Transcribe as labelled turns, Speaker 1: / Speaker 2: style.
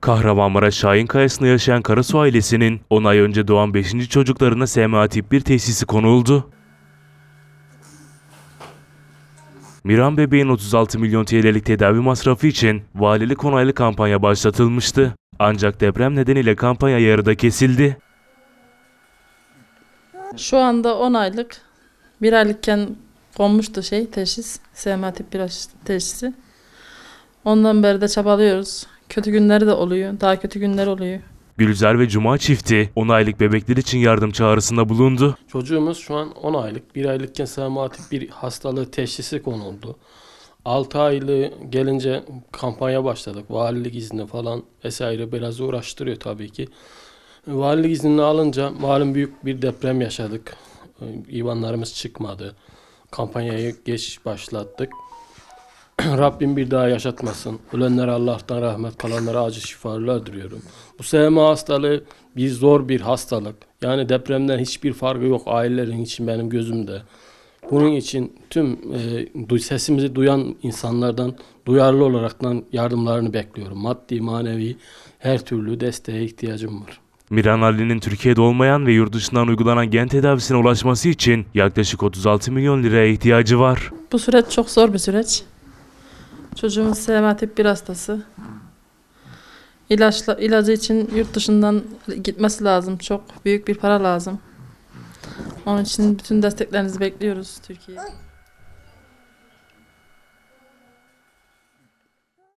Speaker 1: Kahramanmaraş Şahin Kayası'nda yaşayan Karasu ailesinin 10 ay önce doğan 5. çocuklarına SMA tip 1 teşhisi konuldu. Miran bebeğin 36 milyon TL'lik tedavi masrafı için valilik onaylı kampanya başlatılmıştı. Ancak deprem nedeniyle kampanya yarıda kesildi.
Speaker 2: Şu anda 10 aylık, 1 aylıkken konmuştu şey teşhis, SMA tip 1 teşhisi. Ondan beri de çabalıyoruz. Kötü günleri de oluyor. Daha kötü günler oluyor.
Speaker 1: Gülizar ve Cuma çifti 10 aylık bebekler için yardım çağrısında bulundu.
Speaker 3: Çocuğumuz şu an 10 aylık. 1 aylıkken sevmatik bir hastalığı teşhisi konuldu. 6 aylığı gelince kampanya başladık. Valilik izni falan vesaire biraz uğraştırıyor tabii ki. Valilik iznini alınca malum büyük bir deprem yaşadık. Ee, İvanlarımız çıkmadı. Kampanyayı geç başlattık. Rabbim bir daha yaşatmasın. Ölenlere Allah'tan rahmet, kalanlara acı şifalar diliyorum. Bu SMA hastalığı bir zor bir hastalık. Yani depremden hiçbir farkı yok ailelerin için benim gözümde. Bunun için tüm e, sesimizi duyan insanlardan duyarlı olaraktan yardımlarını bekliyorum. Maddi, manevi her türlü desteğe ihtiyacım var.
Speaker 1: Miran Ali'nin Türkiye'de olmayan ve yurt dışından uygulanan gen tedavisine ulaşması için yaklaşık 36 milyon liraya ihtiyacı var.
Speaker 2: Bu süreç çok zor bir süreç. Çocuğumuz Selamet bir hastası. İlaçla, ilacı için yurt dışından gitmesi lazım. Çok büyük bir para lazım. Onun için bütün desteklerinizi bekliyoruz Türkiye'ye.